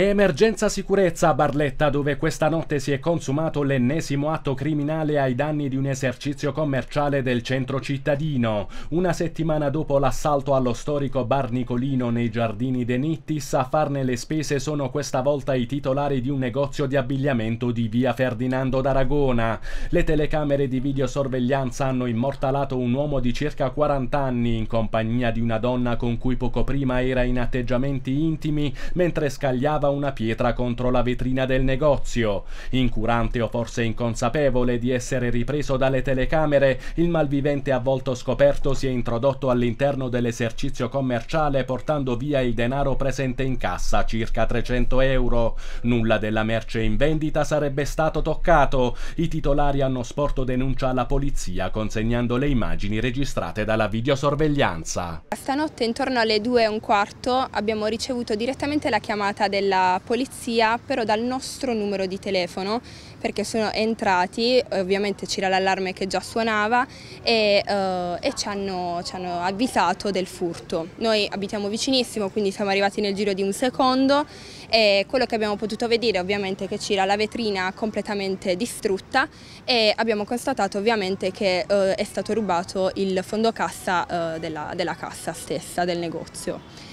Emergenza sicurezza a Barletta dove questa notte si è consumato l'ennesimo atto criminale ai danni di un esercizio commerciale del centro cittadino. Una settimana dopo l'assalto allo storico bar Nicolino nei giardini De Nittis a farne le spese sono questa volta i titolari di un negozio di abbigliamento di via Ferdinando d'Aragona. Le telecamere di videosorveglianza hanno immortalato un uomo di circa 40 anni in compagnia di una donna con cui poco prima era in atteggiamenti intimi mentre scagliava lanciava una pietra contro la vetrina del negozio. Incurante o forse inconsapevole di essere ripreso dalle telecamere, il malvivente avvolto scoperto si è introdotto all'interno dell'esercizio commerciale portando via il denaro presente in cassa, circa 300 euro. Nulla della merce in vendita sarebbe stato toccato. I titolari hanno sporto denuncia alla polizia consegnando le immagini registrate dalla videosorveglianza. Stanotte intorno alle 2 e un quarto abbiamo ricevuto direttamente la chiamata della della polizia, però dal nostro numero di telefono, perché sono entrati, ovviamente c'era l'allarme che già suonava e, eh, e ci, hanno, ci, hanno, avvisato del furto. Noi abitiamo vicinissimo, quindi siamo arrivati nel giro di un secondo e quello che abbiamo potuto vedere ovviamente è che c'era la vetrina completamente distrutta e abbiamo constatato ovviamente che eh, è stato rubato il fondo cassa eh, della, della cassa stessa, del negozio.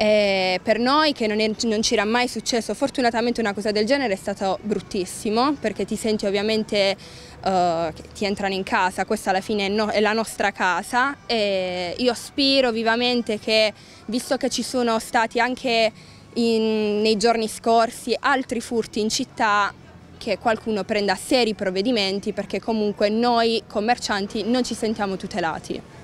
E eh, per noi che non, è, non ci era mai successo fortunatamente una cosa del genere è stato bruttissimo perché ti senti ovviamente Uh, ti entrano in casa, questa alla fine è, no, è la nostra casa e io spero vivamente che, visto che ci sono stati anche in, nei giorni scorsi altri furti in città, che qualcuno prenda seri provvedimenti perché comunque noi commercianti non ci sentiamo tutelati.